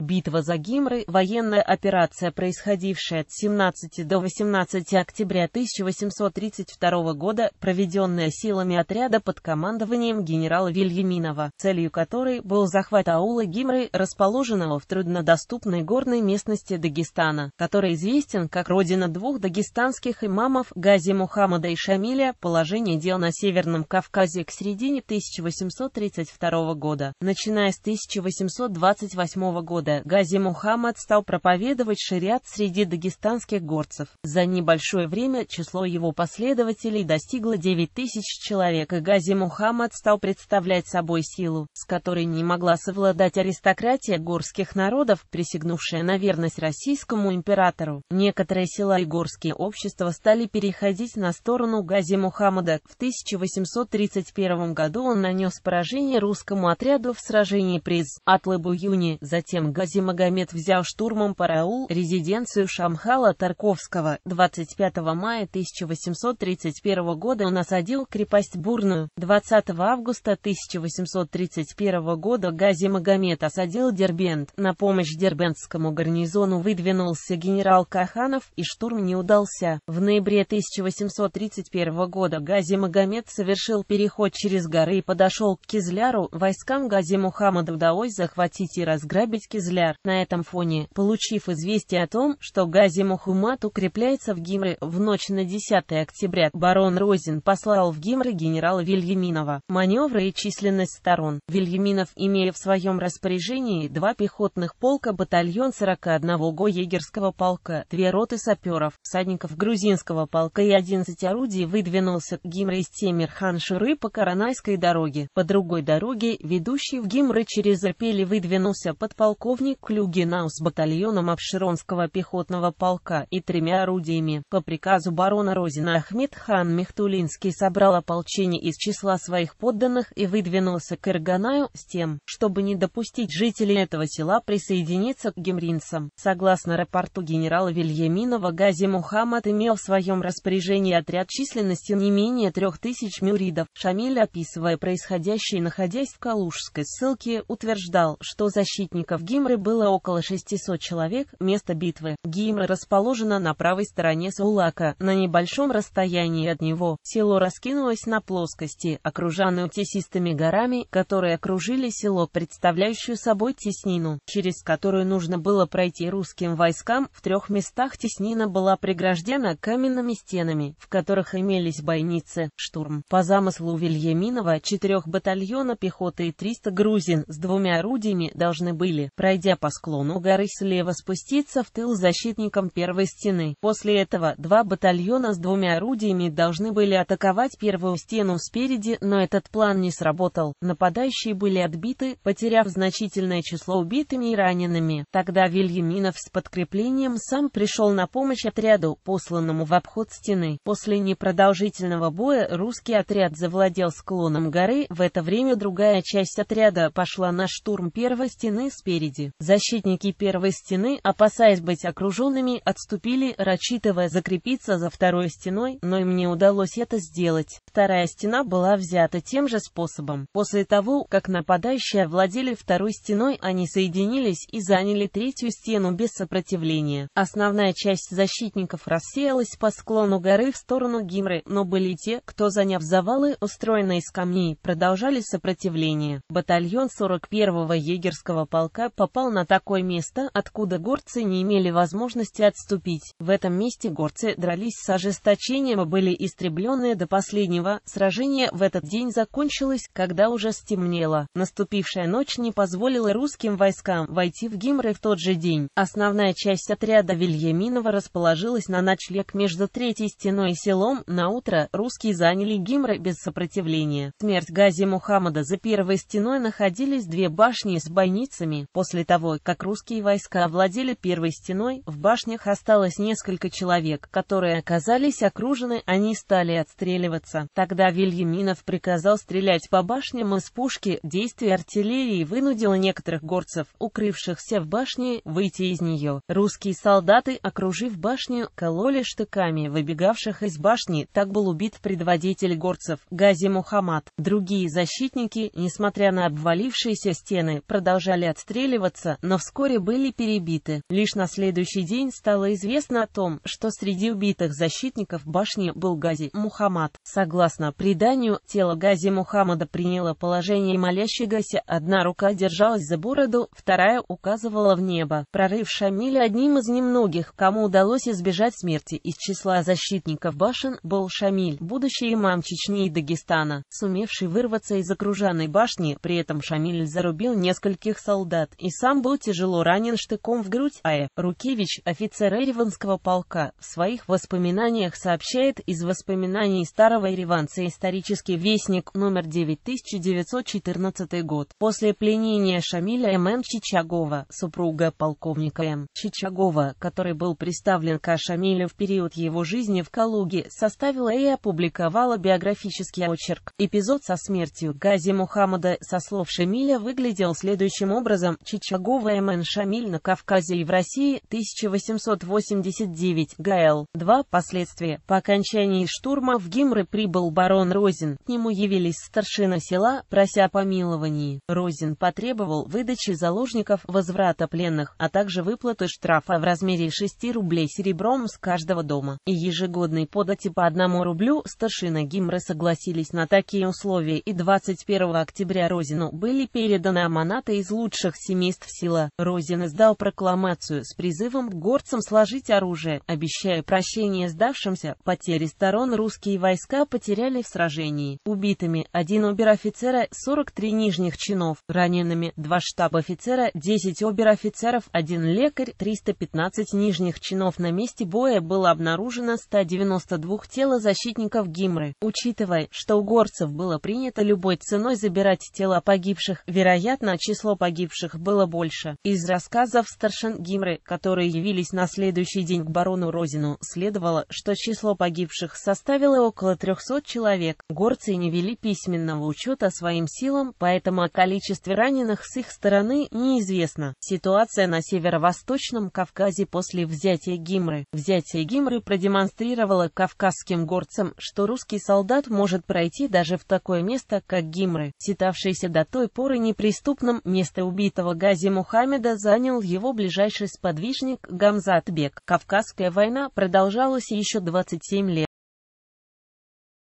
Битва за Гимры – военная операция, происходившая от 17 до 18 октября 1832 года, проведенная силами отряда под командованием генерала Вильяминова, целью которой был захват аула Гимры, расположенного в труднодоступной горной местности Дагестана, который известен как родина двух дагестанских имамов Гази Мухаммада и Шамиля, положение дел на Северном Кавказе к середине 1832 года, начиная с 1828 года года Гази Мухаммад стал проповедовать шариат среди дагестанских горцев. За небольшое время число его последователей достигло 9 тысяч человек, и Гази Мухаммад стал представлять собой силу, с которой не могла совладать аристократия горских народов, присягнувшая на верность российскому императору. Некоторые села и горские общества стали переходить на сторону Гази Мухаммада. В 1831 году он нанес поражение русскому отряду в сражении при Атлыбу-Юни, затем Гази Газимагомед взял штурмом Параул, резиденцию Шамхала Тарковского. 25 мая 1831 года он осадил крепость Бурную. 20 августа 1831 года Гази Газимагомед осадил Дербент. На помощь дербентскому гарнизону выдвинулся генерал Каханов, и штурм не удался. В ноябре 1831 года Гази Газимагомед совершил переход через горы и подошел к Кизляру. Войскам Гази Мухаммада удалось захватить и разграбить Кизляр канцлер. На этом фоне, получив известие о том, что Гази Мухумат укрепляется в Гимре, в ночь на 10 октября барон Розин послал в Гимры генерала Вильяминова. Маневры и численность сторон. Вильяминов, имея в своем распоряжении два пехотных полка, батальон 41-го егерского полка, две роты саперов, всадников грузинского полка и 11 орудий выдвинулся к Гимре из темир шуры по Каранайской дороге. По другой дороге, ведущей в Гимры через Апели, выдвинулся подполковник полковник Клюгина с батальоном Обширонского пехотного полка и тремя орудиями. По приказу барона Розина Ахмед хан Мехтулинский собрал ополчение из числа своих подданных и выдвинулся к Ирганаю с тем, чтобы не допустить жителей этого села присоединиться к гемринцам. Согласно рапорту генерала Вильяминова, Гази Мухаммад имел в своем распоряжении отряд численностью не менее трех тысяч мюридов. Шамиль, описывая происходящее, находясь в Калужской ссылке, утверждал, что защитников Гимра которой было около 600 человек, место битвы. Гимра расположена на правой стороне Саулака, на небольшом расстоянии от него. Село раскинулось на плоскости, окруженную тесистыми горами, которые окружили село, представляющую собой теснину, через которую нужно было пройти русским войскам. В трех местах теснина была преграждена каменными стенами, в которых имелись бойницы, штурм. По замыслу Вильяминова, четырех батальона пехоты и 300 грузин с двумя орудиями должны были, пройти пройдя по склону горы слева спуститься в тыл защитникам первой стены. После этого два батальона с двумя орудиями должны были атаковать первую стену спереди, но этот план не сработал. Нападающие были отбиты, потеряв значительное число убитыми и ранеными. Тогда Вильяминов с подкреплением сам пришел на помощь отряду, посланному в обход стены. После непродолжительного боя русский отряд завладел склоном горы, в это время другая часть отряда пошла на штурм первой стены спереди. Защитники первой стены, опасаясь быть окруженными, отступили, рассчитывая закрепиться за второй стеной, но им не удалось это сделать. Вторая стена была взята тем же способом. После того, как нападающие овладели второй стеной, они соединились и заняли третью стену без сопротивления. Основная часть защитников рассеялась по склону горы в сторону Гимры, но были те, кто, заняв завалы, устроенные из камней, продолжали сопротивление. Батальон 41-го егерского полка по попал на такое место, откуда горцы не имели возможности отступить. В этом месте горцы дрались с ожесточением и были истреблены до последнего. Сражение в этот день закончилось, когда уже стемнело. Наступившая ночь не позволила русским войскам войти в Гимры в тот же день. Основная часть отряда Вильяминова расположилась на ночлег между третьей стеной и селом. На утро русские заняли Гимры без сопротивления. Смерть Гази Мухаммада за первой стеной находились две башни с бойницами. После После того, как русские войска овладели первой стеной, в башнях осталось несколько человек, которые оказались окружены, они стали отстреливаться. Тогда Вильяминов приказал стрелять по башням из пушки, действие артиллерии вынудило некоторых горцев, укрывшихся в башне, выйти из нее. Русские солдаты, окружив башню, кололи штыками выбегавших из башни, так был убит предводитель горцев Гази Мухаммад. Другие защитники, несмотря на обвалившиеся стены, продолжали отстреливаться жаловаться, но вскоре были перебиты. Лишь на следующий день стало известно о том, что среди убитых защитников башни был Гази Мухаммад. Согласно преданию, тело Гази Мухаммада приняло положение молящегося, одна рука держалась за бороду, вторая указывала в небо. Прорыв Шамиля одним из немногих, кому удалось избежать смерти из числа защитников башен, был Шамиль, будущий имам Чечни и Дагестана, сумевший вырваться из окруженной башни, при этом Шамиль зарубил нескольких солдат и сам был тяжело ранен штыком в грудь А.Э. Рукевич, офицер Эреванского полка, в своих воспоминаниях сообщает из воспоминаний старого эреванца «Исторический вестник» номер 9 1914 год. После пленения Шамиля М.Н. Чичагова, супруга полковника М. Чичагова, который был представлен к Шамилю в период его жизни в Калуге, составила и опубликовала биографический очерк. Эпизод со смертью Гази Мухаммада со слов Шамиля выглядел следующим образом. Чич. Очаговая Мэн-Шамиль на Кавказе и в России, 1889, ГЛ. 2. Последствия. По окончании штурма в Гимры прибыл барон Розин. К нему явились старшина села, прося помилований. Розин потребовал выдачи заложников, возврата пленных, а также выплаты штрафа в размере 6 рублей серебром с каждого дома. И ежегодной подати по одному рублю старшина Гимры согласились на такие условия и 21 октября Розину были переданы аманаты из лучших семейств приезд сила, Розин издал прокламацию с призывом к горцам сложить оружие, обещая прощение сдавшимся. Потери сторон русские войска потеряли в сражении. Убитыми один обер-офицера, 43 нижних чинов, ранеными два штаб-офицера, 10 обер-офицеров, один лекарь, 315 нижних чинов на месте боя было обнаружено 192 тела защитников Гимры. Учитывая, что у горцев было принято любой ценой забирать тела погибших, вероятно, число погибших было больше. Из рассказов старшин Гимры, которые явились на следующий день к барону Розину, следовало, что число погибших составило около 300 человек. Горцы не вели письменного учета своим силам, поэтому о количестве раненых с их стороны неизвестно. Ситуация на северо-восточном Кавказе после взятия Гимры. Взятие Гимры продемонстрировало кавказским горцам, что русский солдат может пройти даже в такое место, как Гимры, считавшееся до той поры неприступным место убитого Гази образе Мухаммеда занял его ближайший сподвижник Гамзат Бек. Кавказская война продолжалась еще 27 лет.